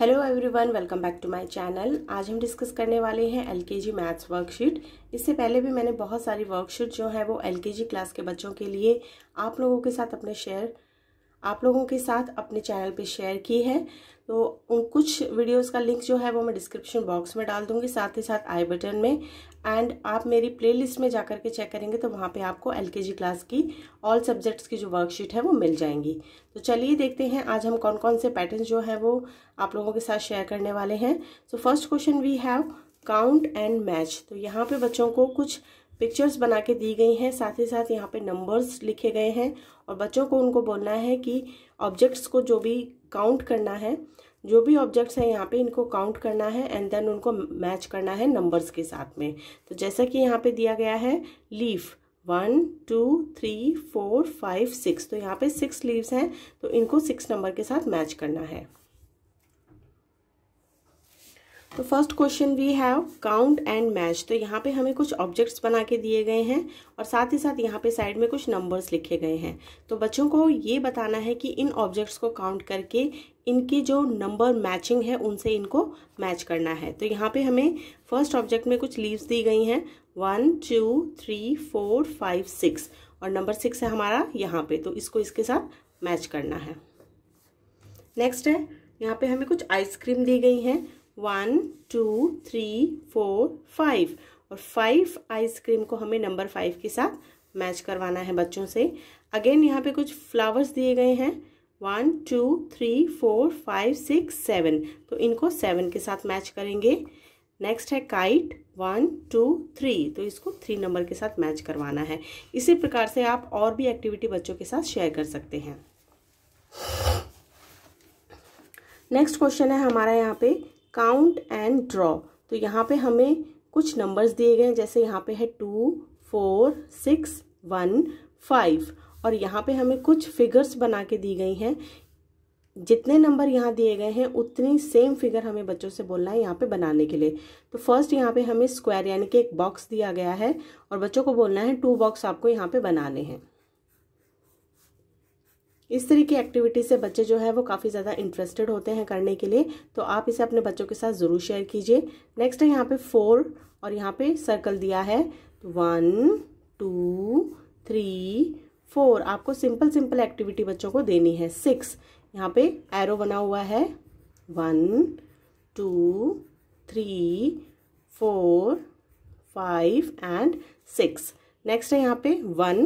hello everyone welcome back to my channel आज हम discuss करने वाले हैं एलकेजी मैथ्स वर्कशीट इससे पहले भी मैंने बहुत सारी वर्कशीट जो है वो एलकेजी क्लास के बच्चों के लिए आप लोगों के साथ अपने शेयर आप लोगों के साथ अपने चैनल पे शेयर की है तो उन कुछ वीडियोस का लिंक जो है वो मैं डिस्क्रिप्शन बॉक्स में डाल दूंगी साथ ही साथ आई बटन में एंड आप मेरी प्लेलिस्ट में जाकर के चेक करेंगे तो वहाँ पे आपको एलकेजी क्लास की ऑल सब्जेक्ट्स की जो वर्कशीट है वो मिल जाएंगी तो चलिए देखते हैं आज हम कौन कौन से पैटर्न जो है वो आप लोगों के साथ शेयर करने वाले हैं so first question we have count and match तो यहाँ पे बच्चों को कुछ पिक्चर्स बना के दी गई हैं साथ ही साथ यहाँ पे नंबर्स लिखे गए हैं और बच्चों को उनको बोलना है कि ऑब्जेक्ट्स को जो भी काउंट करना है जो भी ऑब्जेक्ट्स हैं यहाँ पे इनको काउंट करना है एंड देन उनको मैच करना है नंबर्स के साथ में तो जैसा कि यहाँ पे दिया गया है leaf one two three four five six तो यहाँ पे सिक्स लीव्स हैं तो इनको सिक्स नंबर के साथ मैच करना है तो first question we have count and match तो यहाँ पे हमें कुछ ऑब्जेक्ट्स बना के दिए गए हैं और साथ ही साथ यहाँ पे साइड में कुछ नंबर्स लिखे गए हैं तो बच्चों को ये बताना है कि इन ऑब्जेक्ट्स को काउंट करके इनके जो नंबर मैचिंग है उनसे इनको मैच करना है तो यहाँ पे हमें फर्स्ट ऑब्जेक्ट में कुछ लीव्स दी गई हैं one two three four five six और नंबर सिक्स है हमारा यहाँ पे तो इसको इसके साथ मैच करना है नेक्स्ट है यहाँ पे हमें कुछ आइसक्रीम दी गई हैं one two three four five और फाइव आइसक्रीम को हमें नंबर फाइव के साथ मैच करवाना है बच्चों से अगेन यहाँ पे कुछ फ्लावर्स दिए गए हैं one two three four five six seven तो इनको सेवन के साथ मैच करेंगे नेक्स्ट है काइट वन टू थ्री तो इसको थ्री नंबर के साथ मैच करवाना है इसी प्रकार से आप और भी एक्टिविटी बच्चों के साथ शेयर कर सकते हैं नेक्स्ट क्वेश्चन है हमारा यहाँ पे काउंट एंड ड्रॉ तो यहाँ पे हमें कुछ नंबर्स दिए गए हैं जैसे यहाँ पे है two four six one five और यहाँ पे हमें कुछ फिगर्स बना के दी गई हैं जितने नंबर यहाँ दिए गए हैं उतनी सेम फिगर हमें बच्चों से बोलना है यहाँ पे बनाने के लिए तो फर्स्ट यहाँ पे हमें स्क्वायर यानी कि एक बॉक्स दिया गया है और बच्चों को बोलना है टू बॉक्स आपको यहाँ पे बनाने हैं इस तरह की एक्टिविटी से बच्चे जो है वो काफ़ी ज़्यादा इंटरेस्टेड होते हैं करने के लिए तो आप इसे अपने बच्चों के साथ ज़रूर शेयर कीजिए नेक्स्ट है यहाँ पे फोर और यहाँ पे सर्कल दिया है वन टू थ्री फोर आपको सिंपल सिंपल एक्टिविटी बच्चों को देनी है सिक्स यहाँ पे एरो बना हुआ है one two three four five and six next है यहाँ पे वन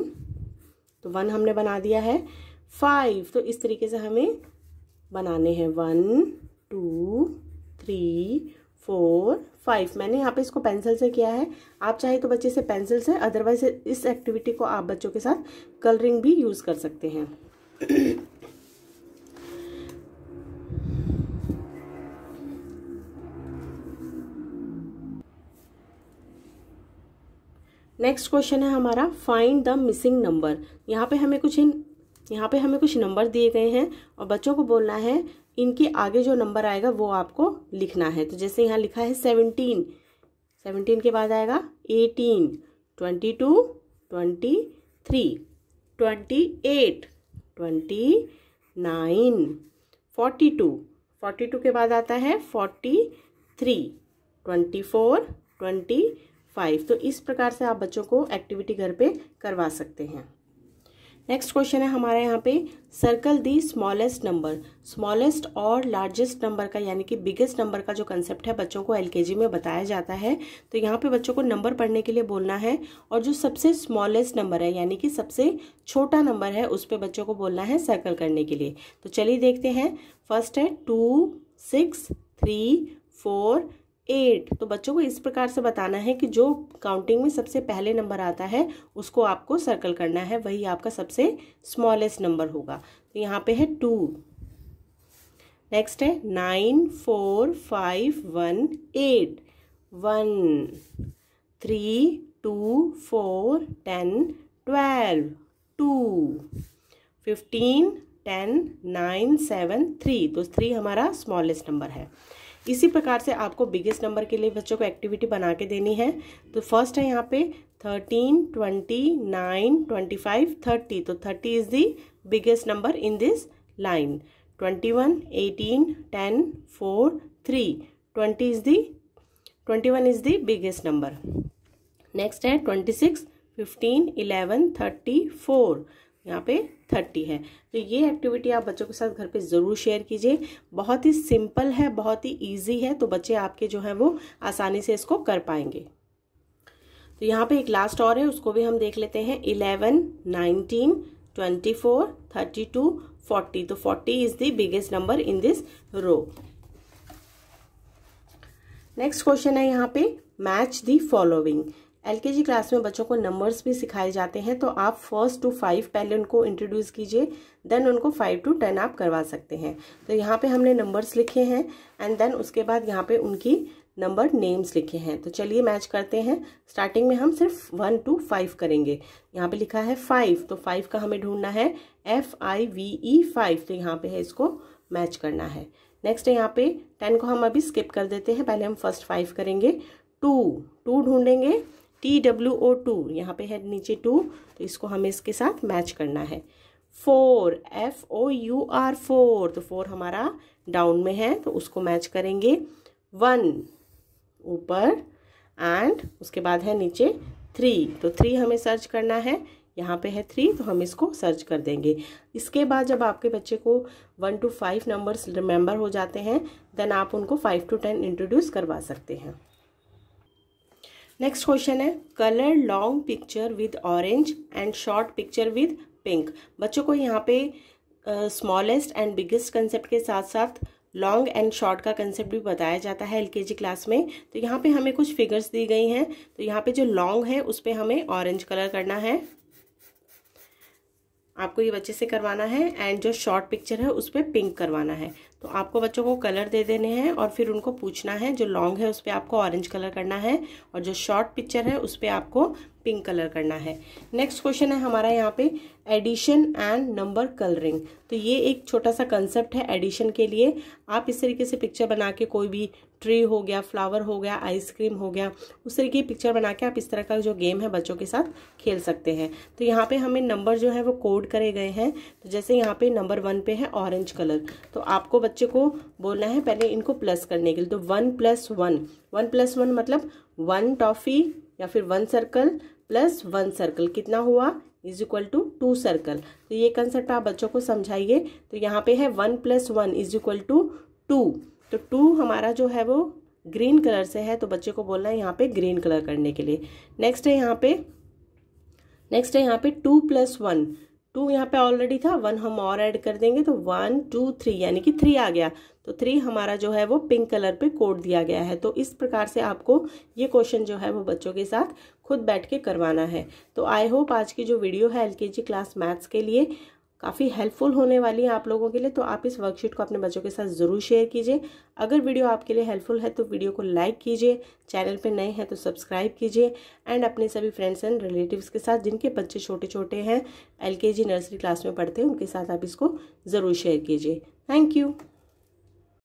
तो वन हमने बना दिया है फाइव तो इस तरीके से हमें बनाने हैं one two three four five मैंने यहाँ पे इसको पेंसिल से किया है आप चाहे तो बच्चे से पेंसिल से अदरवाइज इस एक्टिविटी को आप बच्चों के साथ कलरिंग भी यूज़ कर सकते हैं नेक्स्ट क्वेश्चन है हमारा फाइंड द मिसिंग नंबर यहाँ पे हमें कुछ इन यहाँ पे हमें कुछ नंबर दिए गए हैं और बच्चों को बोलना है इनके आगे जो नंबर आएगा वो आपको लिखना है तो जैसे यहाँ लिखा है सेवनटीन सेवनटीन के बाद आएगा eighteen twenty two twenty three twenty eight twenty nine forty two forty two के बाद आता है forty three twenty four twenty five तो इस प्रकार से आप बच्चों को एक्टिविटी घर पे करवा सकते हैं नेक्स्ट क्वेश्चन है हमारे यहाँ पे circle the smallest number smallest और लार्जेस्ट नंबर का यानी कि बिगेस्ट नंबर का जो कंसेप्ट है बच्चों को एलकेजी में बताया जाता है तो यहाँ पे बच्चों को नंबर पढ़ने के लिए बोलना है और जो सबसे स्मॉलेस्ट नंबर है यानी कि सबसे छोटा नंबर है उस पर बच्चों को बोलना है सर्कल करने के लिए तो चलिए देखते हैं फर्स्ट है two six three four eight तो बच्चों को इस प्रकार से बताना है कि जो काउंटिंग में सबसे पहले नंबर आता है उसको आपको सर्कल करना है वही आपका सबसे स्मॉलेस्ट नंबर होगा तो यहाँ पे है टू नेक्स्ट है nine four five one eight one three two four ten twelve two fifteen ten nine seven three तो थ्री हमारा स्मॉलेस्ट नंबर है इसी प्रकार से आपको बिगेस्ट नंबर के लिए बच्चों को एक्टिविटी बना के देनी है तो फर्स्ट है यहाँ पे thirteen twenty nine twenty five thirty तो thirty is the biggest number in this line twenty one eighteen ten four three twenty is the twenty one is the biggest number next है twenty six fifteen eleven thirty four यहाँ पे thirty है तो ये activity आप बच्चों के साथ घर पे ज़रूर शेयर कीजिए बहुत ही सिंपल है बहुत ही ईजी है तो बच्चे आपके जो हैं वो आसानी से इसको कर पाएंगे तो यहाँ पे एक लास्ट और है उसको भी हम देख लेते हैं eleven nineteen twenty four thirty two forty तो forty is the biggest number in this row next question है यहाँ पे match the following LKG class में बच्चों को नंबर्स भी सिखाए जाते हैं तो आप फर्स्ट टू फाइव पहले उनको इंट्रोड्यूस कीजिए देन उनको फाइव टू टेन आप करवा सकते हैं तो यहाँ पे हमने नंबर्स लिखे हैं एंड देन उसके बाद यहाँ पे उनकी नंबर नेम्स लिखे हैं तो चलिए मैच करते हैं स्टार्टिंग में हम सिर्फ वन टू फाइव करेंगे यहाँ पे लिखा है फाइव तो फाइव का हमें ढूंढना है F I V E five तो यहाँ पे है इसको मैच करना है नेक्स्ट यहाँ पे टेन को हम अभी स्किप कर देते हैं पहले हम फर्स्ट फाइव करेंगे टू टू ढूंढेंगे टी डब्ल्यू ओ टू यहाँ पे है नीचे टू तो इसको हमें इसके साथ मैच करना है four F O U R four तो फोर हमारा डाउन में है तो उसको मैच करेंगे वन ऊपर एंड उसके बाद है नीचे थ्री तो थ्री हमें सर्च करना है यहाँ पे है थ्री तो हम इसको सर्च कर देंगे इसके बाद जब आपके बच्चे को one two five numbers remember हो जाते हैं देन आप उनको फाइव टू टेन इंट्रोड्यूस करवा सकते हैं नेक्स्ट क्वेश्चन है colour long picture with orange and short picture with pink बच्चों को यहाँ पे स्मॉलेस्ट एंड बिगेस्ट कंसेप्ट के साथ साथ लॉन्ग एंड शॉर्ट का कंसेप्ट भी बताया जाता है एलकेजी क्लास में तो यहाँ पे हमें कुछ फिगर्स दी गई हैं तो यहाँ पे जो लॉन्ग है उस पर हमें ऑरेंज कलर करना है आपको ये बच्चे से करवाना है एंड जो शॉर्ट पिक्चर है उस पर पिंक करवाना है तो आपको बच्चों को कलर दे देने हैं और फिर उनको पूछना है जो लॉन्ग है उस पर आपको ऑरेंज कलर करना है और जो शॉर्ट पिक्चर है उस पर आपको पिंक कलर करना है नेक्स्ट क्वेश्चन है हमारा यहाँ पे एडिशन एंड नंबर कलरिंग तो ये एक छोटा सा कंसेप्ट है एडिशन के लिए आप इस तरीके से पिक्चर बना के कोई भी ट्री हो गया फ्लावर हो गया आइसक्रीम हो गया उस तरीके की पिक्चर बना के आप इस तरह का जो गेम है बच्चों के साथ खेल सकते हैं तो यहाँ पे हमें नंबर जो है वो कोड करे गए हैं तो जैसे यहाँ पे नंबर वन पे है ऑरेंज कलर तो आपको बच्चे को बोलना है पहले इनको प्लस करने के लिए तो one plus one one plus one मतलब वन टॉफी या फिर one circle plus one circle कितना हुआ is equal to two circle तो ये कंसेप्ट आप बच्चों को समझाइए तो यहाँ पे है one plus one is equal to two तो टू हमारा जो है वो ग्रीन कलर से है तो बच्चे को बोलना है यहाँ पे ग्रीन कलर करने के लिए नेक्स्ट है यहाँ पे नेक्स्ट है यहाँ पे टू प्लस वन टू यहाँ पे ऑलरेडी था वन हम और ऐड कर देंगे तो वन टू थ्री यानी कि थ्री आ गया तो थ्री हमारा जो है वो पिंक कलर पे कोड दिया गया है तो इस प्रकार से आपको ये क्वेश्चन जो है वो बच्चों के साथ खुद बैठ के करवाना है तो आई होप आज की जो वीडियो है एल क्लास मैथ्स के लिए काफ़ी हेल्पफुल होने वाली है आप लोगों के लिए तो आप इस वर्कशीट को अपने बच्चों के साथ ज़रूर शेयर कीजिए अगर वीडियो आपके लिए हेल्पफुल है तो वीडियो को लाइक कीजिए चैनल पे नए हैं तो सब्सक्राइब कीजिए एंड अपने सभी फ्रेंड्स एंड रिलेटिव्स के साथ जिनके बच्चे छोटे छोटे हैं एलकेजी नर्सरी क्लास में पढ़ते हैं उनके साथ आप इसको ज़रूर शेयर कीजिए थैंक यू